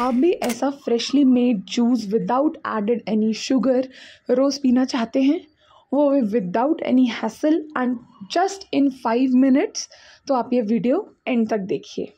आप भी ऐसा freshly made juice without added any sugar रोज़ पीना चाहते हैं वो भी without any hassle and just in five minutes तो आप ये वीडियो एंड तक देखिए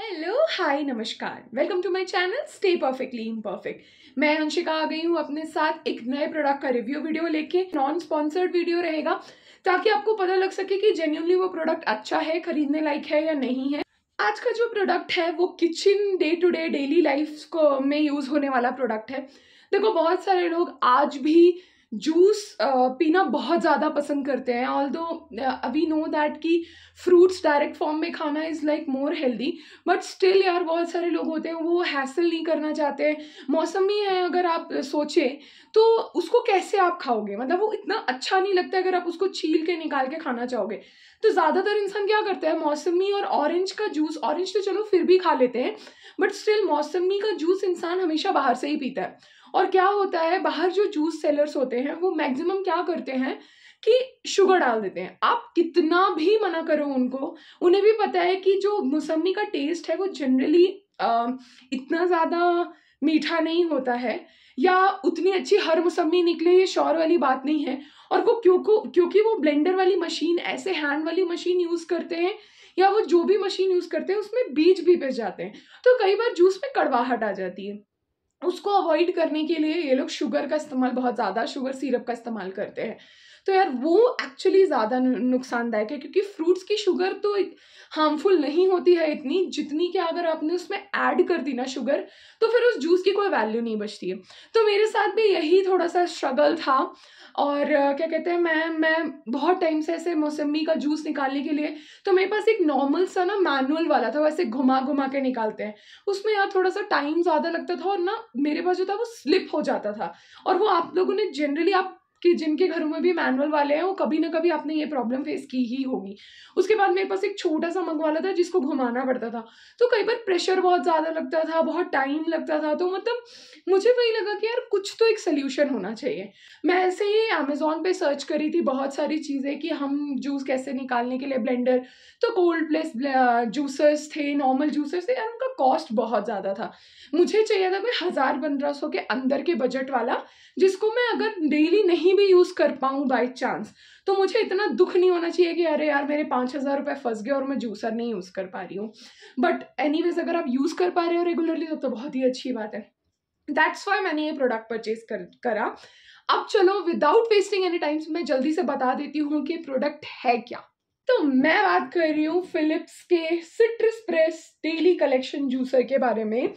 हेलो हाय नमस्कार welcome to my channel stay perfectly imperfect मैं अंशिका आ गई हूँ अपने साथ एक नए प्रोडक्ट का रिव्यू वीडियो लेके नॉन स्पॉन्सर्ड वीडियो रहेगा ताकि आपको पता लग सके कि जेन्यूनली वो प्रोडक्ट अच्छा है खरीदने लायक है या नहीं है आज का जो प्रोडक्ट है वो kitchen day to day daily life को में यूज़ होने वाला प्रोडक्ट है देखो बहुत सारे लोग आज भी जूस पीना बहुत ज़्यादा पसंद करते हैं although we know that कि फ्रूट्स डायरेक्ट फॉर्म में खाना is like more healthy but still यार बहुत सारे लोग होते हैं वो हैसल नहीं करना चाहते हैं मौसमी है अगर आप सोचें तो उसको कैसे आप खाओगे मतलब वो इतना अच्छा नहीं लगता अगर आप उसको छील के निकाल के खाना चाहोगे तो ज़्यादातर इंसान क्या करता है मौसमी और ऑरेंज का जूस ऑरेंज तो चलो फिर भी खा लेते हैं बट स्टिल मौसमी का जूस इंसान हमेशा बाहर से ही पीता है और क्या होता है बाहर जो जूस सेलर्स होते हैं वो मैक्सिमम क्या करते हैं कि शुगर डाल देते हैं आप कितना भी मना करो उनको उन्हें भी पता है कि जो मौसमी का टेस्ट है वो जनरली इतना ज़्यादा मीठा नहीं होता है या उतनी अच्छी हर मौसमी निकले ये शोर वाली बात नहीं है और वो क्योंकि क्योंकि वो ब्लेंडर वाली मशीन ऐसे हैंड वाली मशीन यूज़ करते हैं या वो जो भी मशीन यूज़ करते हैं उसमें बीज भी पे जाते हैं तो कई बार जूस में कड़वाहट आ जाती है उसको अवॉइड करने के लिए ये लोग शुगर का इस्तेमाल बहुत ज़्यादा शुगर सिरप का इस्तेमाल करते हैं तो यार वो एक्चुअली ज़्यादा नुकसानदायक है क्योंकि फ्रूट्स की शुगर तो हार्मफुल नहीं होती है इतनी जितनी कि अगर आपने उसमें ऐड कर दी ना शुगर तो फिर उस जूस की कोई वैल्यू नहीं बचती है तो मेरे साथ भी यही थोड़ा सा स्ट्रगल था और क्या कहते हैं मैं मैं बहुत टाइम से ऐसे मौसमी का जूस निकालने के लिए तो मेरे पास एक नॉर्मल सा ना मैनुअल वाला था वैसे घुमा घुमा के निकालते हैं उसमें यार थोड़ा सा टाइम ज़्यादा लगता था और ना मेरे पास जो था वो स्लिप हो जाता था और वो आप लोगों ने जनरली आप कि जिनके घरों में भी मैनुअल वाले हैं वो कभी ना कभी आपने ये प्रॉब्लम फेस की ही होगी उसके बाद मेरे पास एक छोटा सा वाला था जिसको घुमाना पड़ता था तो कई बार प्रेशर बहुत ज़्यादा लगता था बहुत टाइम लगता था तो मतलब मुझे वही लगा कि यार कुछ तो एक सोल्यूशन होना चाहिए मैं ऐसे ही अमेज़ोन पर सर्च करी थी बहुत सारी चीज़ें कि हम जूस कैसे निकालने के लिए ब्लेंडर तो कोल्ड प्लेस जूसर्स थे नॉर्मल जूसर्स थे यार उनका कॉस्ट बहुत ज़्यादा था मुझे चाहिए था कोई हज़ार पंद्रह सौ के अंदर के बजट वाला जिसको मैं अगर डेली नहीं भी यूज़ कर पाऊँ बाई चांस तो मुझे इतना दुख नहीं होना चाहिए कि अरे यार मेरे पाँच हज़ार रुपये फंस गए और मैं जूसर नहीं यूज़ कर पा रही हूँ बट एनी अगर आप यूज़ कर पा रहे हो रेगुलरली तो, तो बहुत ही अच्छी बात है दैट्स वाई मैंने ये प्रोडक्ट परचेज कर करा अब चलो विदाउट वेस्टिंग एनी टाइम्स मैं जल्दी से बता देती हूँ कि प्रोडक्ट है क्या तो मैं बात कर रही हूँ फिलिप्स के citrus press daily collection juicer के बारे में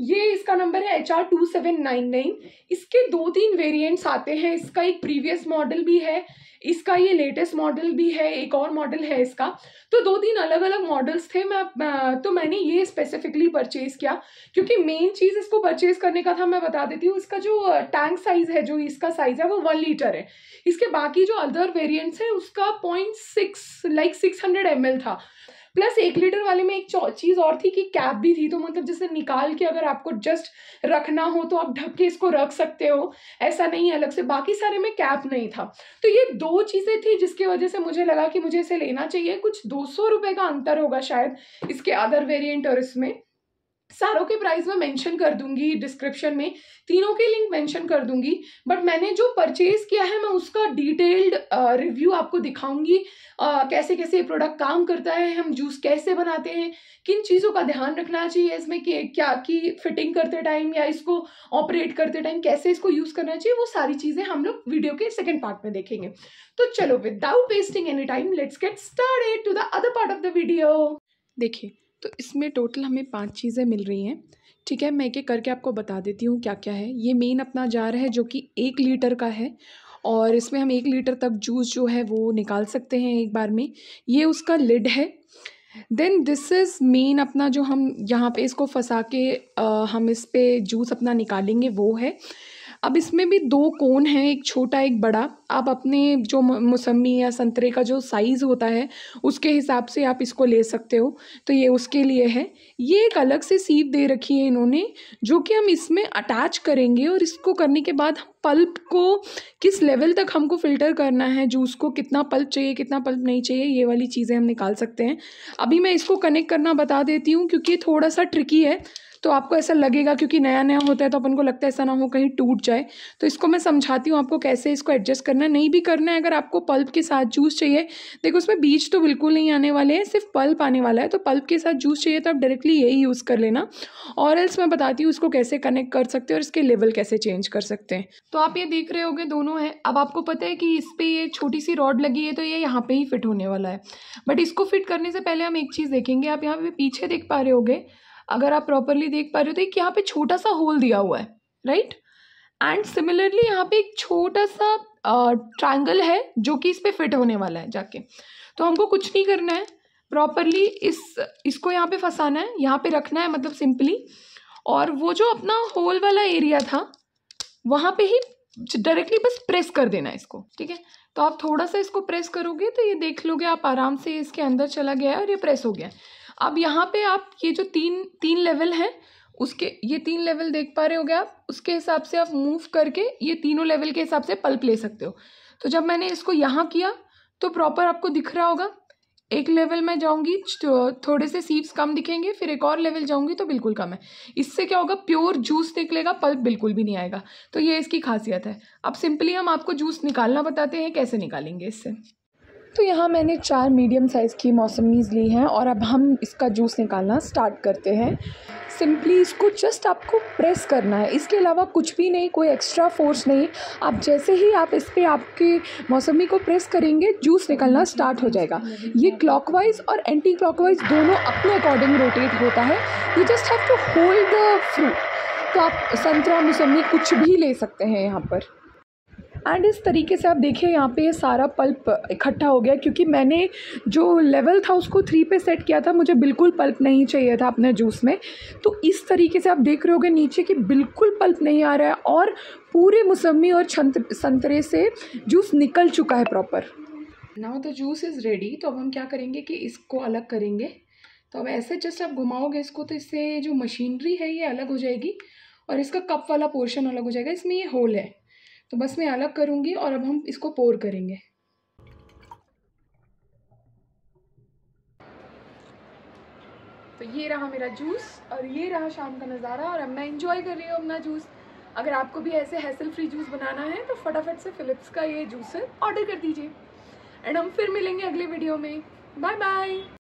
ये इसका नंबर है H R two seven nine nine इसके दो तीन वेरिएंट्स आते हैं इसका एक प्रीवियस मॉडल भी है इसका ये लेटेस्ट मॉडल भी है एक और मॉडल है इसका तो दो तीन अलग अलग मॉडल्स थे मैं तो मैंने ये स्पेसिफिकली परचेज़ किया क्योंकि मेन चीज़ इसको परचेज़ करने का था मैं बता देती हूँ इसका जो टैंक साइज़ है जो इसका साइज़ है वो वन लीटर है इसके बाकी जो अदर वेरियंट्स हैं उसका point six like six hundred M था प्लस एक लीटर वाले में एक चीज़ और थी कि कैप भी थी तो मतलब जैसे निकाल के अगर आपको जस्ट रखना हो तो आप ढक के इसको रख सकते हो ऐसा नहीं अलग से बाकी सारे में कैप नहीं था तो ये दो चीज़ें थी जिसकी वजह से मुझे लगा कि मुझे इसे लेना चाहिए कुछ दो सौ का अंतर होगा शायद इसके अदर वेरियंट और इसमें सारों के प्राइस मैं मेंशन कर दूंगी डिस्क्रिप्शन में तीनों के लिंक मेंशन कर दूंगी बट मैंने जो परचेज़ किया है मैं उसका डिटेल्ड रिव्यू आपको दिखाऊंगी uh, कैसे कैसे प्रोडक्ट काम करता है हम जूस कैसे बनाते हैं किन चीज़ों का ध्यान रखना चाहिए इसमें कि क्या कि फिटिंग करते टाइम या इसको ऑपरेट करते टाइम कैसे इसको यूज़ करना चाहिए वो सारी चीज़ें हम लोग वीडियो के सेकेंड पार्ट में देखेंगे तो चलो without wasting any time let's get start to the other part of the video देखिए तो इसमें टोटल हमें पांच चीज़ें मिल रही हैं ठीक है मैं एक एक करके आपको बता देती हूँ क्या क्या है ये मेन अपना जार है जो कि एक लीटर का है और इसमें हम एक लीटर तक जूस जो है वो निकाल सकते हैं एक बार में ये उसका लिड है देन दिस इज़ मेन अपना जो हम यहाँ पे इसको फंसा के आ, हम इस पर जूस अपना निकालेंगे वो है अब इसमें भी दो कोन हैं एक छोटा एक बड़ा आप अपने जो मौसमी या संतरे का जो साइज़ होता है उसके हिसाब से आप इसको ले सकते हो तो ये उसके लिए है ये एक अलग से सीप दे रखी है इन्होंने जो कि हम इसमें अटैच करेंगे और इसको करने के बाद पल्प को किस लेवल तक हमको फ़िल्टर करना है जूस को कितना पल्प चाहिए कितना पल्प नहीं चाहिए ये वाली चीज़ें हम निकाल सकते हैं अभी मैं इसको कनेक्ट करना बता देती हूँ क्योंकि थोड़ा सा ट्रिकी है तो आपको ऐसा लगेगा क्योंकि नया नया होता है तो अपन को लगता है ऐसा ना हो कहीं टूट जाए तो इसको मैं समझाती हूँ आपको कैसे इसको एडजस्ट करना है नहीं भी करना है अगर आपको पल्प के साथ जूस चाहिए देखो उसमें बीज तो बिल्कुल नहीं आने वाले हैं सिर्फ पल्प आने वाला है तो पल्प के साथ जूस चाहिए तो आप डायरेक्टली यही यूज़ कर लेना और एल्स मैं बताती हूँ उसको कैसे कनेक्ट कर सकते हैं और इसके लेवल कैसे चेंज कर सकते हैं तो आप ये देख रहे हो दोनों हैं अब आपको पता है कि इस पर ये छोटी सी रॉड लगी है तो ये यहाँ पर ही फिट होने वाला है बट इसको फिट करने से पहले हम एक चीज़ देखेंगे आप यहाँ पे पीछे देख पा रहे होगे अगर आप प्रॉपरली देख पा रहे हो तो एक यहाँ पे छोटा सा होल दिया हुआ है राइट एंड सिमिलरली यहाँ पे एक छोटा सा ट्रायंगल है जो कि इस पर फिट होने वाला है जाके तो हमको कुछ नहीं करना है प्रॉपरली इस इसको यहाँ पे फंसाना है यहाँ पे रखना है मतलब सिंपली और वो जो अपना होल वाला एरिया था वहाँ पे ही डायरेक्टली बस प्रेस कर देना है इसको ठीक है तो आप थोड़ा सा इसको प्रेस करोगे तो ये देख लोगे आप आराम से इसके अंदर चला गया है और ये प्रेस हो गया है अब यहाँ पे आप ये जो तीन तीन लेवल हैं उसके ये तीन लेवल देख पा रहे हो आप उसके हिसाब से आप मूव करके ये तीनों लेवल के हिसाब से पल्प ले सकते हो तो जब मैंने इसको यहाँ किया तो प्रॉपर आपको दिख रहा होगा एक लेवल में जाऊंगी तो थोड़े से सीव्स कम दिखेंगे फिर एक और लेवल जाऊंगी तो बिल्कुल कम है इससे क्या होगा प्योर जूस निकलेगा पल्प बिल्कुल भी नहीं आएगा तो ये इसकी खासियत है अब सिंपली हम आपको जूस निकालना बताते हैं कैसे निकालेंगे इससे तो यहाँ मैंने चार मीडियम साइज़ की मौसमीज़ ली हैं और अब हम इसका जूस निकालना स्टार्ट करते हैं सिंपली इसको जस्ट आपको प्रेस करना है इसके अलावा कुछ भी नहीं कोई एक्स्ट्रा फोर्स नहीं आप जैसे ही आप इस पर आपके मौसमी को प्रेस करेंगे जूस निकलना स्टार्ट हो जाएगा ये क्लॉकवाइज और एंटी क्लॉकवाइज दोनों अपने अकॉर्डिंग रोटेट होता है you just have to hold the fruit तो आप संतरा मौसमी कुछ भी ले सकते हैं यहाँ पर एंड इस तरीके से आप देखिए यहाँ पे ये सारा पल्प इकट्ठा हो गया क्योंकि मैंने जो लेवल था उसको थ्री पे सेट किया था मुझे बिल्कुल पल्प नहीं चाहिए था अपने जूस में तो इस तरीके से आप देख रहे होगे नीचे कि बिल्कुल पल्प नहीं आ रहा है और पूरे मौसमी और संतरे से जूस निकल चुका है proper now the juice is ready तो अब हम क्या करेंगे कि इसको अलग करेंगे तो अब ऐसे जस्ट आप घुमाओगे इसको तो इससे जो मशीनरी है ये अलग हो जाएगी और इसका कप वाला पोर्शन अलग हो जाएगा इसमें ये होल है तो बस मैं अलग करूँगी और अब हम इसको पोर करेंगे तो ये रहा मेरा जूस और ये रहा शाम का नज़ारा और अब मैं इंजॉय कर रही हूँ अपना जूस अगर आपको भी ऐसे हैसल फ्री जूस बनाना है तो फटाफट से फ़िलिप्स का ये जूसर ऑर्डर कर दीजिए एंड हम फिर मिलेंगे अगले वीडियो में बाय बाय